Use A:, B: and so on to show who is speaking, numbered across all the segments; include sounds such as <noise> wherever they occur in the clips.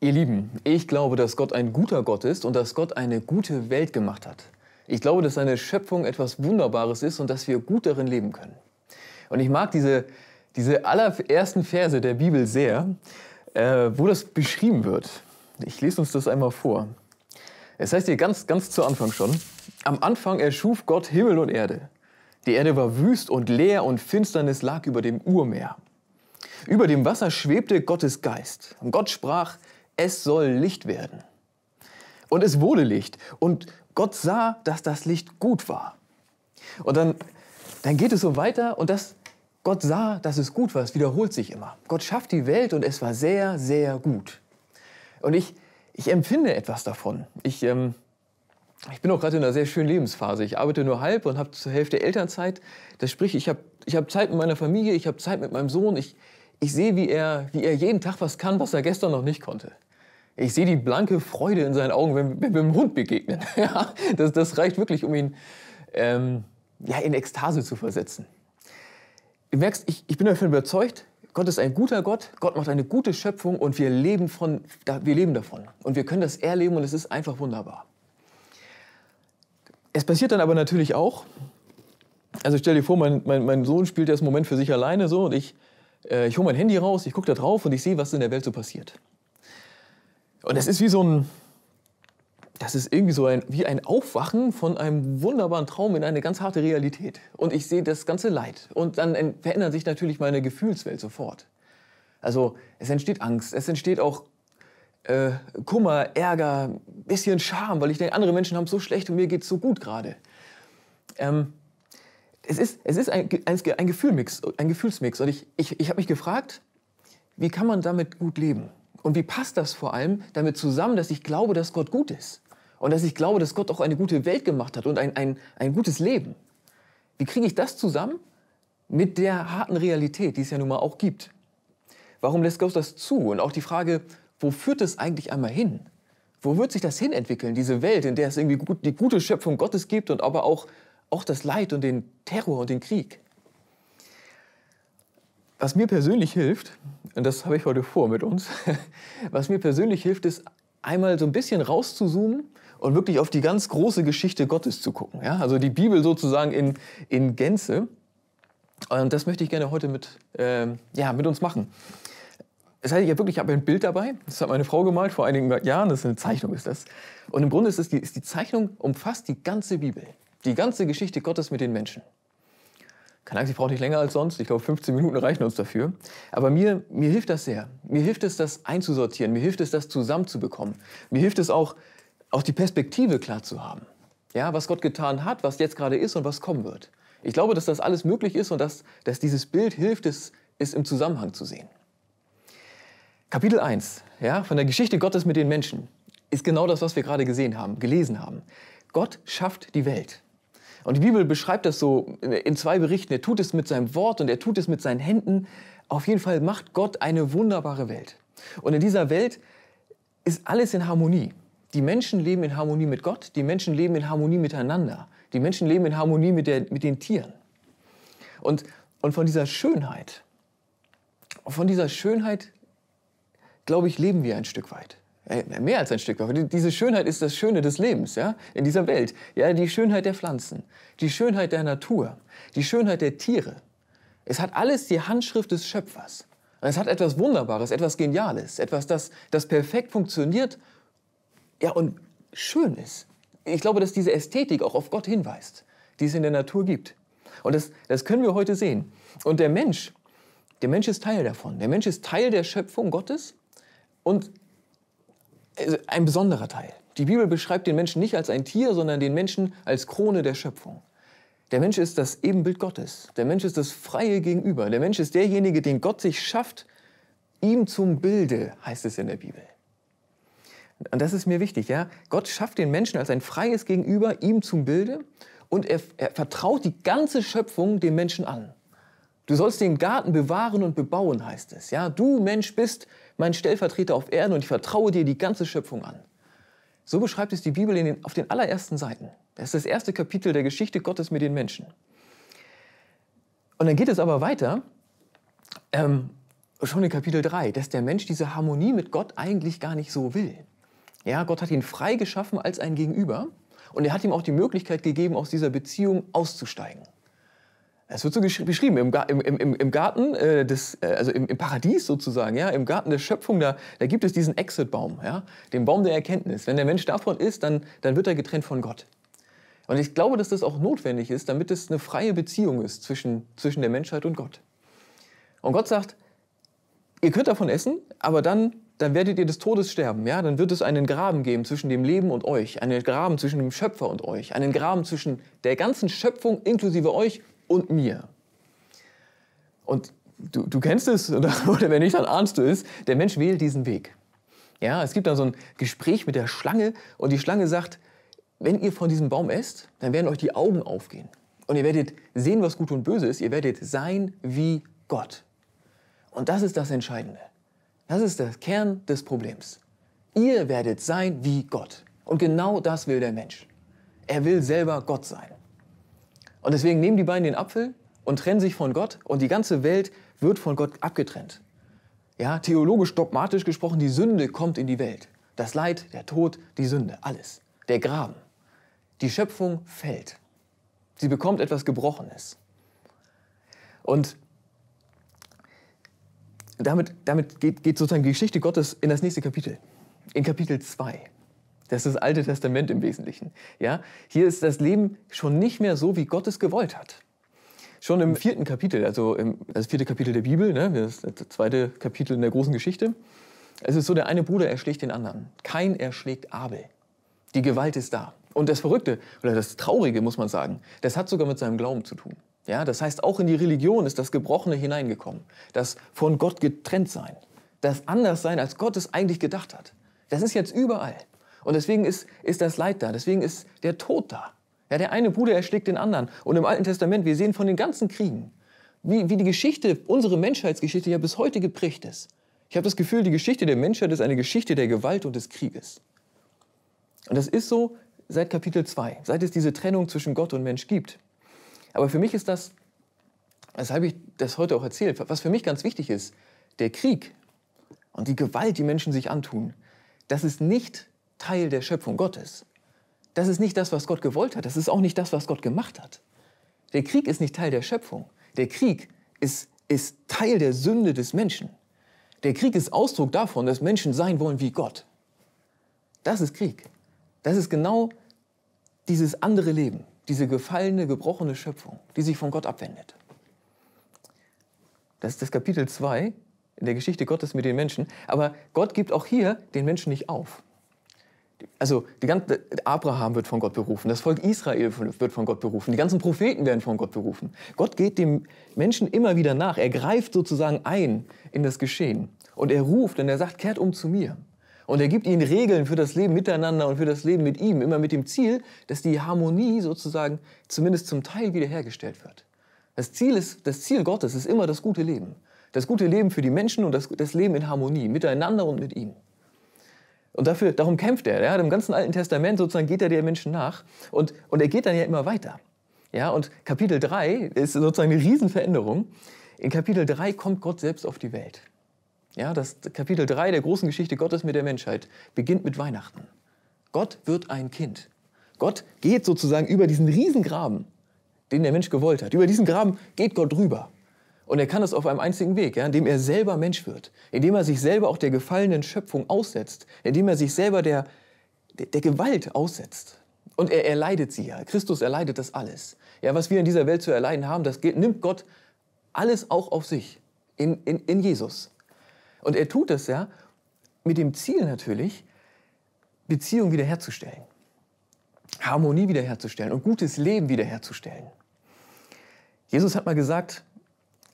A: Ihr Lieben, ich glaube, dass Gott ein guter Gott ist und dass Gott eine gute Welt gemacht hat. Ich glaube, dass seine Schöpfung etwas Wunderbares ist und dass wir gut darin leben können. Und ich mag diese, diese allerersten Verse der Bibel sehr, äh, wo das beschrieben wird. Ich lese uns das einmal vor. Es heißt hier ganz, ganz zu Anfang schon, am Anfang erschuf Gott Himmel und Erde. Die Erde war wüst und leer und Finsternis lag über dem Urmeer. Über dem Wasser schwebte Gottes Geist. Und Gott sprach, es soll Licht werden. Und es wurde Licht. Und Gott sah, dass das Licht gut war. Und dann, dann geht es so weiter und das, Gott sah, dass es gut war. Es wiederholt sich immer. Gott schafft die Welt und es war sehr, sehr gut. Und ich, ich empfinde etwas davon. Ich, ähm, ich bin auch gerade in einer sehr schönen Lebensphase. Ich arbeite nur halb und habe zur Hälfte Elternzeit. Das spricht, ich habe ich hab Zeit mit meiner Familie, ich habe Zeit mit meinem Sohn. Ich, ich sehe, wie er, wie er jeden Tag was kann, was er gestern noch nicht konnte. Ich sehe die blanke Freude in seinen Augen, wenn, wenn wir dem Hund begegnen. <laughs> das, das reicht wirklich, um ihn ähm, ja, in Ekstase zu versetzen. Du merkst, ich, ich bin davon überzeugt, Gott ist ein guter Gott, Gott macht eine gute Schöpfung und wir leben, von, wir leben davon. Und wir können das erleben und es ist einfach wunderbar. Es passiert dann aber natürlich auch, also stell dir vor, mein, mein, mein Sohn spielt erst einen Moment für sich alleine so und ich, äh, ich hole mein Handy raus, ich gucke da drauf und ich sehe, was in der Welt so passiert. Und das ist wie so ein, das ist irgendwie so ein, wie ein Aufwachen von einem wunderbaren Traum in eine ganz harte Realität. Und ich sehe das ganze Leid. Und dann verändert sich natürlich meine Gefühlswelt sofort. Also es entsteht Angst, es entsteht auch äh, Kummer, Ärger, bisschen Scham, weil ich denke, andere Menschen haben es so schlecht und mir geht es so gut gerade. Ähm, es ist, es ist ein, ein, ein Gefühlmix, ein Gefühlsmix. Und ich, ich, ich habe mich gefragt, wie kann man damit gut leben? Und wie passt das vor allem damit zusammen, dass ich glaube, dass Gott gut ist? Und dass ich glaube, dass Gott auch eine gute Welt gemacht hat und ein, ein, ein gutes Leben. Wie kriege ich das zusammen mit der harten Realität, die es ja nun mal auch gibt? Warum lässt Gott das zu? Und auch die Frage, wo führt es eigentlich einmal hin? Wo wird sich das hinentwickeln, diese Welt, in der es irgendwie gut, die gute Schöpfung Gottes gibt und aber auch, auch das Leid und den Terror und den Krieg? Was mir persönlich hilft, und das habe ich heute vor mit uns, <laughs> was mir persönlich hilft, ist einmal so ein bisschen rauszuzoomen und wirklich auf die ganz große Geschichte Gottes zu gucken. Ja? Also die Bibel sozusagen in, in Gänze. Und das möchte ich gerne heute mit, äh, ja, mit uns machen. Das heißt, ich habe wirklich ich hab ein Bild dabei, das hat meine Frau gemalt vor einigen Jahren, das ist eine Zeichnung, ist das. Und im Grunde ist, die, ist die Zeichnung umfasst die ganze Bibel, die ganze Geschichte Gottes mit den Menschen. Keine Angst, ich brauche nicht länger als sonst. Ich glaube, 15 Minuten reichen uns dafür. Aber mir, mir hilft das sehr. Mir hilft es, das einzusortieren. Mir hilft es, das zusammenzubekommen. Mir hilft es auch, auch die Perspektive klar zu haben. Ja, was Gott getan hat, was jetzt gerade ist und was kommen wird. Ich glaube, dass das alles möglich ist und dass, dass dieses Bild hilft, es, es im Zusammenhang zu sehen. Kapitel 1 ja, von der Geschichte Gottes mit den Menschen ist genau das, was wir gerade gesehen haben, gelesen haben. Gott schafft die Welt. Und die Bibel beschreibt das so in zwei Berichten. Er tut es mit seinem Wort und er tut es mit seinen Händen. Auf jeden Fall macht Gott eine wunderbare Welt. Und in dieser Welt ist alles in Harmonie. Die Menschen leben in Harmonie mit Gott, die Menschen leben in Harmonie miteinander, die Menschen leben in Harmonie mit, der, mit den Tieren. Und, und von dieser Schönheit, von dieser Schönheit, glaube ich, leben wir ein Stück weit. Äh, mehr als ein Stück Diese Schönheit ist das Schöne des Lebens, ja, in dieser Welt. Ja, die Schönheit der Pflanzen, die Schönheit der Natur, die Schönheit der Tiere. Es hat alles die Handschrift des Schöpfers. es hat etwas Wunderbares, etwas Geniales, etwas, das, das perfekt funktioniert ja, und schön ist. Ich glaube, dass diese Ästhetik auch auf Gott hinweist, die es in der Natur gibt. Und das, das können wir heute sehen. Und der Mensch, der Mensch ist Teil davon. Der Mensch ist Teil der Schöpfung Gottes und also ein besonderer Teil. Die Bibel beschreibt den Menschen nicht als ein Tier, sondern den Menschen als Krone der Schöpfung. Der Mensch ist das Ebenbild Gottes. Der Mensch ist das freie Gegenüber. Der Mensch ist derjenige, den Gott sich schafft, ihm zum Bilde, heißt es in der Bibel. Und das ist mir wichtig, ja. Gott schafft den Menschen als ein freies Gegenüber, ihm zum Bilde, und er, er vertraut die ganze Schöpfung dem Menschen an. Du sollst den Garten bewahren und bebauen, heißt es. Ja, du Mensch bist mein Stellvertreter auf Erden und ich vertraue dir die ganze Schöpfung an. So beschreibt es die Bibel den, auf den allerersten Seiten. Das ist das erste Kapitel der Geschichte Gottes mit den Menschen. Und dann geht es aber weiter, ähm, schon in Kapitel 3, dass der Mensch diese Harmonie mit Gott eigentlich gar nicht so will. Ja, Gott hat ihn frei geschaffen als ein Gegenüber und er hat ihm auch die Möglichkeit gegeben, aus dieser Beziehung auszusteigen. Es wird so beschrieben, im, im, im, im Garten äh, des, äh, also im, Paradies sozusagen, ja, im Garten der Schöpfung, da, da gibt es diesen Exit-Baum, ja, den Baum der Erkenntnis. Wenn der Mensch davon ist, dann, dann wird er getrennt von Gott. Und ich glaube, dass das auch notwendig ist, damit es eine freie Beziehung ist zwischen, zwischen der Menschheit und Gott. Und Gott sagt, ihr könnt davon essen, aber dann, dann werdet ihr des Todes sterben. Ja? Dann wird es einen Graben geben zwischen dem Leben und euch, einen Graben zwischen dem Schöpfer und euch, einen Graben zwischen der ganzen Schöpfung inklusive euch und mir. Und du, du kennst es, oder, <laughs> oder wenn nicht, dann ahnst du es, der Mensch wählt diesen Weg. Ja, es gibt dann so ein Gespräch mit der Schlange und die Schlange sagt, wenn ihr von diesem Baum esst, dann werden euch die Augen aufgehen. Und ihr werdet sehen, was gut und böse ist. Ihr werdet sein wie Gott. Und das ist das Entscheidende. Das ist der Kern des Problems. Ihr werdet sein wie Gott. Und genau das will der Mensch. Er will selber Gott sein. Und deswegen nehmen die beiden den Apfel und trennen sich von Gott und die ganze Welt wird von Gott abgetrennt. Ja, theologisch, dogmatisch gesprochen, die Sünde kommt in die Welt. Das Leid, der Tod, die Sünde, alles. Der Graben. Die Schöpfung fällt. Sie bekommt etwas Gebrochenes. Und damit, damit geht, geht sozusagen die Geschichte Gottes in das nächste Kapitel, in Kapitel 2. Das ist das Alte Testament im Wesentlichen. Ja? Hier ist das Leben schon nicht mehr so, wie Gott es gewollt hat. Schon im vierten Kapitel, also im, das vierte Kapitel der Bibel, ne, das, das zweite Kapitel in der großen Geschichte, es ist so, der eine Bruder erschlägt den anderen. Kein erschlägt Abel. Die Gewalt ist da. Und das Verrückte, oder das Traurige muss man sagen, das hat sogar mit seinem Glauben zu tun. Ja, das heißt, auch in die Religion ist das Gebrochene hineingekommen. Das von Gott getrennt sein. Das anders sein, als Gott es eigentlich gedacht hat. Das ist jetzt überall. Und deswegen ist, ist das Leid da, deswegen ist der Tod da. Ja, der eine Bruder erschlägt den anderen. Und im Alten Testament, wir sehen von den ganzen Kriegen, wie, wie die Geschichte, unsere Menschheitsgeschichte ja bis heute geprägt ist. Ich habe das Gefühl, die Geschichte der Menschheit ist eine Geschichte der Gewalt und des Krieges. Und das ist so seit Kapitel 2, seit es diese Trennung zwischen Gott und Mensch gibt. Aber für mich ist das, weshalb ich das heute auch erzählt, was für mich ganz wichtig ist, der Krieg und die Gewalt, die Menschen sich antun, das ist nicht Teil der Schöpfung Gottes. Das ist nicht das, was Gott gewollt hat. Das ist auch nicht das, was Gott gemacht hat. Der Krieg ist nicht Teil der Schöpfung. Der Krieg ist, ist Teil der Sünde des Menschen. Der Krieg ist Ausdruck davon, dass Menschen sein wollen wie Gott. Das ist Krieg. Das ist genau dieses andere Leben, diese gefallene, gebrochene Schöpfung, die sich von Gott abwendet. Das ist das Kapitel 2 in der Geschichte Gottes mit den Menschen. Aber Gott gibt auch hier den Menschen nicht auf also die ganze, Abraham wird von Gott berufen, das Volk Israel wird von Gott berufen, die ganzen Propheten werden von Gott berufen. Gott geht dem Menschen immer wieder nach, er greift sozusagen ein in das Geschehen und er ruft und er sagt, kehrt um zu mir. Und er gibt ihnen Regeln für das Leben miteinander und für das Leben mit ihm, immer mit dem Ziel, dass die Harmonie sozusagen zumindest zum Teil wiederhergestellt wird. Das Ziel, ist, das Ziel Gottes ist immer das gute Leben. Das gute Leben für die Menschen und das, das Leben in Harmonie miteinander und mit ihm. Und dafür, darum kämpft er. Ja? Im ganzen Alten Testament sozusagen geht er der Menschen nach und, und er geht dann ja immer weiter. Ja? Und Kapitel 3 ist sozusagen eine Riesenveränderung. In Kapitel 3 kommt Gott selbst auf die Welt. Ja, das Kapitel 3 der großen Geschichte Gottes mit der Menschheit beginnt mit Weihnachten. Gott wird ein Kind. Gott geht sozusagen über diesen Riesengraben, den der Mensch gewollt hat. Über diesen Graben geht Gott rüber. Und er kann das auf einem einzigen Weg, ja, indem er selber Mensch wird, indem er sich selber auch der gefallenen Schöpfung aussetzt, indem er sich selber der, der, der Gewalt aussetzt. Und er erleidet sie ja. Christus erleidet das alles. Ja, was wir in dieser Welt zu erleiden haben, das geht, nimmt Gott alles auch auf sich, in, in, in Jesus. Und er tut das ja mit dem Ziel natürlich, Beziehung wiederherzustellen, Harmonie wiederherzustellen und gutes Leben wiederherzustellen. Jesus hat mal gesagt,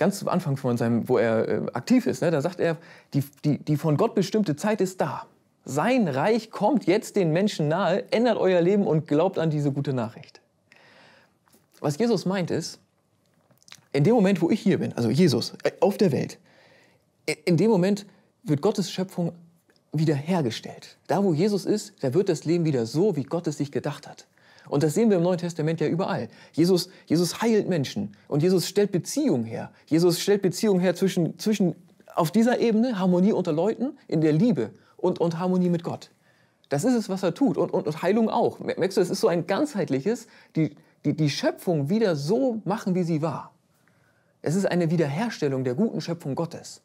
A: ganz zu Anfang von seinem, wo er äh, aktiv ist, ne, da sagt er, die, die, die von Gott bestimmte Zeit ist da. Sein Reich kommt jetzt den Menschen nahe, ändert euer Leben und glaubt an diese gute Nachricht. Was Jesus meint ist, in dem Moment, wo ich hier bin, also Jesus, äh, auf der Welt, in dem Moment wird Gottes Schöpfung wiederhergestellt. Da, wo Jesus ist, da wird das Leben wieder so, wie Gott es sich gedacht hat. Und das sehen wir im Neuen Testament ja überall. Jesus, Jesus heilt Menschen und Jesus stellt Beziehungen her. Jesus stellt Beziehungen her zwischen, zwischen auf dieser Ebene Harmonie unter Leuten in der Liebe und, und Harmonie mit Gott. Das ist es, was er tut und, und, und Heilung auch. Merkst du, es ist so ein ganzheitliches, die, die, die Schöpfung wieder so machen, wie sie war. Es ist eine Wiederherstellung der guten Schöpfung Gottes.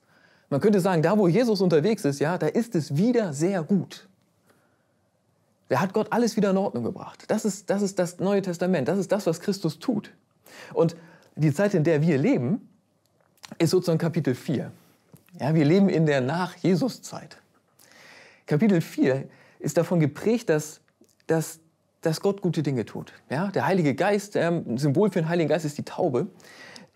A: Man könnte sagen, da wo Jesus unterwegs ist, ja, da ist es wieder sehr gut. Da hat Gott alles wieder in Ordnung gebracht. Das ist, das ist das Neue Testament. Das ist das, was Christus tut. Und die Zeit, in der wir leben, ist sozusagen Kapitel 4. Ja, wir leben in der Nach-Jesus-Zeit. Kapitel 4 ist davon geprägt, dass, dass, dass Gott gute Dinge tut. Ja, der Heilige Geist, äh, ein Symbol für den Heiligen Geist ist die Taube.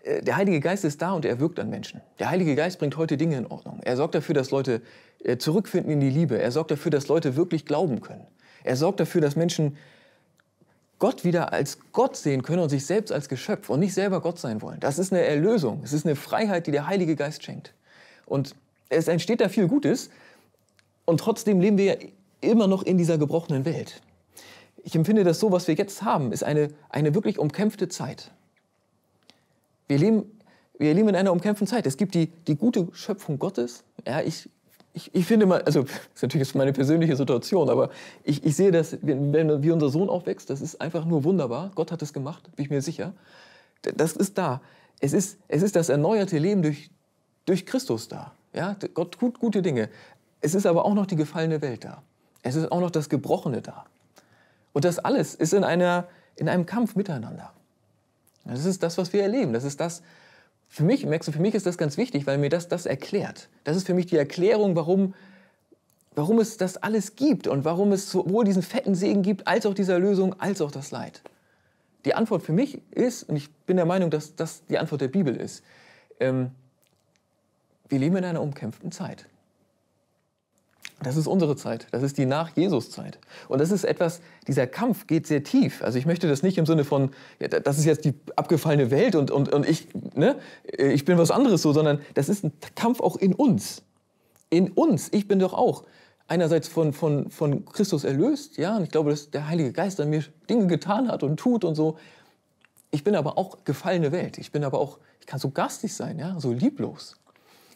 A: Äh, der Heilige Geist ist da und er wirkt an Menschen. Der Heilige Geist bringt heute Dinge in Ordnung. Er sorgt dafür, dass Leute äh, zurückfinden in die Liebe. Er sorgt dafür, dass Leute wirklich glauben können. Er sorgt dafür, dass Menschen Gott wieder als Gott sehen können und sich selbst als Geschöpf und nicht selber Gott sein wollen. Das ist eine Erlösung. Es ist eine Freiheit, die der Heilige Geist schenkt. Und es entsteht da viel Gutes. Und trotzdem leben wir ja immer noch in dieser gebrochenen Welt. Ich empfinde das so, was wir jetzt haben, ist eine, eine wirklich umkämpfte Zeit. Wir leben, wir leben in einer umkämpften Zeit. Es gibt die, die gute Schöpfung Gottes. Ja, ich ich, ich finde mal, also das ist natürlich meine persönliche Situation, aber ich, ich sehe das, wenn, wenn, wie unser Sohn aufwächst, das ist einfach nur wunderbar. Gott hat es gemacht, bin ich mir sicher. Das ist da. Es ist, es ist das erneuerte Leben durch, durch Christus da. Ja, Gott tut gute Dinge. Es ist aber auch noch die gefallene Welt da. Es ist auch noch das Gebrochene da. Und das alles ist in, einer, in einem Kampf miteinander. Das ist das, was wir erleben. Das ist das, für mich, merkst du, für mich ist das ganz wichtig, weil mir das, das erklärt. Das ist für mich die Erklärung, warum, warum es das alles gibt und warum es sowohl diesen fetten Segen gibt, als auch diese Erlösung, als auch das Leid. Die Antwort für mich ist, und ich bin der Meinung, dass das die Antwort der Bibel ist, ähm, wir leben in einer umkämpften Zeit. Das ist unsere Zeit. Das ist die Nach-Jesus-Zeit. Und das ist etwas, dieser Kampf geht sehr tief. Also ich möchte das nicht im Sinne von, ja, das ist jetzt die abgefallene Welt und, und, und ich, ne, ich bin was anderes so, sondern das ist ein Kampf auch in uns. In uns. Ich bin doch auch einerseits von, von, von Christus erlöst, ja, und ich glaube, dass der Heilige Geist an mir Dinge getan hat und tut und so. Ich bin aber auch gefallene Welt. Ich bin aber auch, ich kann so garstig sein, ja, so lieblos.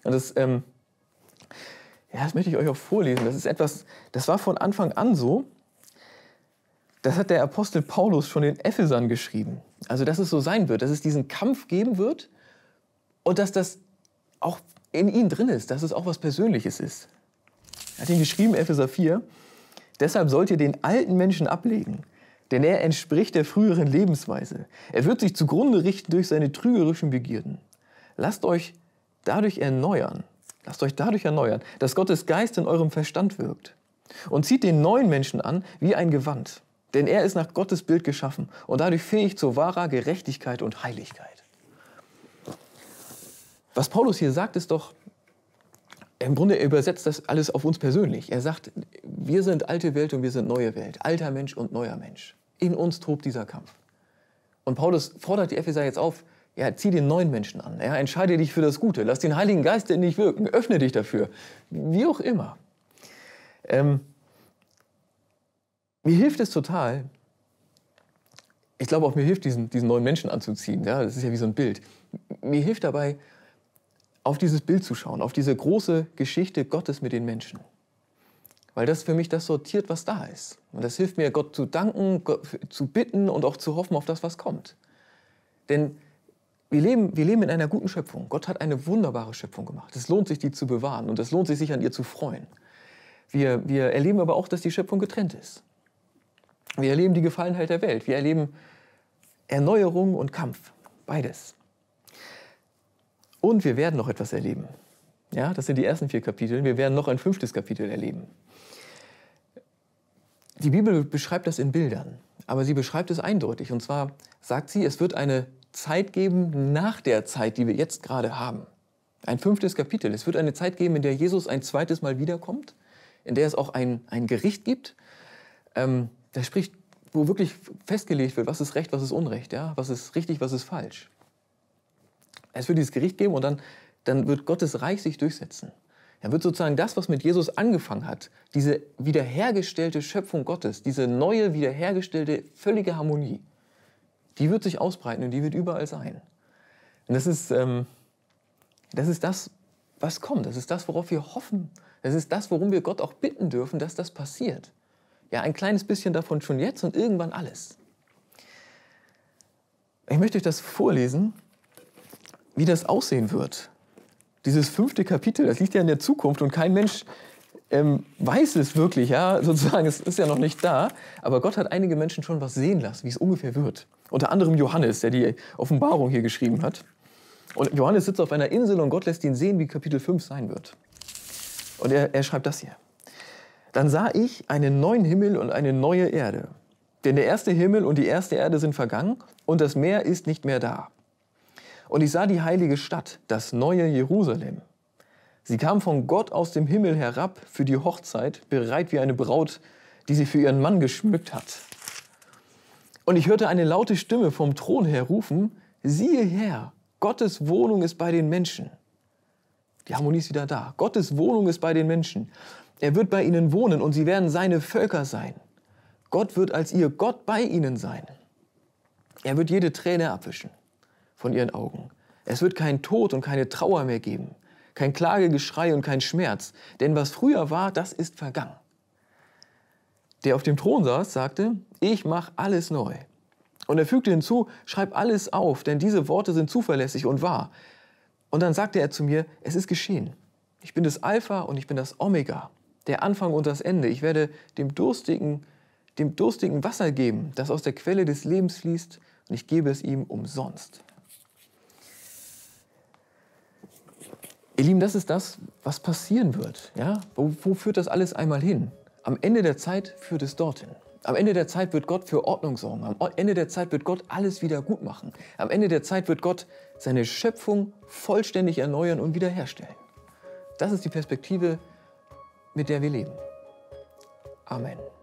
A: Und das, ähm, ja, das möchte ich euch auch vorlesen. Das ist etwas, das war von Anfang an so. Das hat der Apostel Paulus schon den Ephesern geschrieben. Also, dass es so sein wird, dass es diesen Kampf geben wird und dass das auch in ihnen drin ist, dass es auch was Persönliches ist. Er hat ihn geschrieben, Epheser 4. Deshalb sollt ihr den alten Menschen ablegen, denn er entspricht der früheren Lebensweise. Er wird sich zugrunde richten durch seine trügerischen Begierden. Lasst euch dadurch erneuern Lasst euch dadurch erneuern, dass Gottes Geist in eurem Verstand wirkt. Und zieht den neuen Menschen an wie ein Gewand, denn er ist nach Gottes Bild geschaffen und dadurch fähig zu wahrer Gerechtigkeit und Heiligkeit. Was Paulus hier sagt, ist doch, im Grunde übersetzt das alles auf uns persönlich. Er sagt, wir sind alte Welt und wir sind neue Welt, alter Mensch und neuer Mensch. In uns tobt dieser Kampf. Und Paulus fordert die Epheser jetzt auf, ja, zieh den neuen Menschen an. Ja, entscheide dich für das Gute. Lass den Heiligen Geist in dich wirken. Öffne dich dafür. Wie auch immer. Ähm, mir hilft es total. Ich glaube, auch mir hilft, diesen, diesen neuen Menschen anzuziehen. Ja, das ist ja wie so ein Bild. Mir hilft dabei, auf dieses Bild zu schauen, auf diese große Geschichte Gottes mit den Menschen. Weil das für mich das sortiert, was da ist. Und das hilft mir, Gott zu danken, Gott zu bitten und auch zu hoffen auf das, was kommt. Denn wir leben, wir leben in einer guten Schöpfung. Gott hat eine wunderbare Schöpfung gemacht. Es lohnt sich, die zu bewahren und es lohnt sich, sich an ihr zu freuen. Wir, wir erleben aber auch, dass die Schöpfung getrennt ist. Wir erleben die Gefallenheit der Welt. Wir erleben Erneuerung und Kampf. Beides. Und wir werden noch etwas erleben. Ja, das sind die ersten vier Kapitel. Wir werden noch ein fünftes Kapitel erleben. Die Bibel beschreibt das in Bildern, aber sie beschreibt es eindeutig. Und zwar sagt sie, es wird eine Zeit geben nach der Zeit, die wir jetzt gerade haben. Ein fünftes Kapitel. Es wird eine Zeit geben, in der Jesus ein zweites Mal wiederkommt, in der es auch ein, ein Gericht gibt. Ähm, da spricht, wo wirklich festgelegt wird, was ist Recht, was ist Unrecht, ja? was ist richtig, was ist falsch. Es wird dieses Gericht geben und dann, dann wird Gottes Reich sich durchsetzen. Er wird sozusagen das, was mit Jesus angefangen hat, diese wiederhergestellte Schöpfung Gottes, diese neue, wiederhergestellte, völlige Harmonie, die wird sich ausbreiten und die wird überall sein. Und das ist, ähm, das ist das, was kommt. Das ist das, worauf wir hoffen. Das ist das, worum wir Gott auch bitten dürfen, dass das passiert. Ja, ein kleines bisschen davon schon jetzt und irgendwann alles. Ich möchte euch das vorlesen, wie das aussehen wird. Dieses fünfte Kapitel, das liegt ja in der Zukunft und kein Mensch ähm, weiß es wirklich, ja, <laughs> sozusagen, es ist ja noch nicht da, aber Gott hat einige Menschen schon was sehen lassen, wie es ungefähr wird unter anderem Johannes, der die Offenbarung hier geschrieben hat. Und Johannes sitzt auf einer Insel und Gott lässt ihn sehen, wie Kapitel 5 sein wird. Und er, er schreibt das hier. Dann sah ich einen neuen Himmel und eine neue Erde. Denn der erste Himmel und die erste Erde sind vergangen und das Meer ist nicht mehr da. Und ich sah die heilige Stadt, das neue Jerusalem. Sie kam von Gott aus dem Himmel herab für die Hochzeit, bereit wie eine Braut, die sie für ihren Mann geschmückt hat. Und ich hörte eine laute Stimme vom Thron her rufen, siehe her, Gottes Wohnung ist bei den Menschen. Die Harmonie ist wieder da. Gottes Wohnung ist bei den Menschen. Er wird bei ihnen wohnen und sie werden seine Völker sein. Gott wird als ihr Gott bei ihnen sein. Er wird jede Träne abwischen von ihren Augen. Es wird keinen Tod und keine Trauer mehr geben, kein Klagegeschrei und kein Schmerz, denn was früher war, das ist vergangen der auf dem Thron saß, sagte, ich mache alles neu. Und er fügte hinzu, schreib alles auf, denn diese Worte sind zuverlässig und wahr. Und dann sagte er zu mir, es ist geschehen. Ich bin das Alpha und ich bin das Omega, der Anfang und das Ende. Ich werde dem Durstigen, dem Durstigen Wasser geben, das aus der Quelle des Lebens fließt, und ich gebe es ihm umsonst. Ihr Lieben, das ist das, was passieren wird. Ja? Wo, wo führt das alles einmal hin? Am Ende der Zeit führt es dorthin. Am Ende der Zeit wird Gott für Ordnung sorgen. Am Ende der Zeit wird Gott alles wieder gut machen. Am Ende der Zeit wird Gott seine Schöpfung vollständig erneuern und wiederherstellen. Das ist die Perspektive, mit der wir leben. Amen.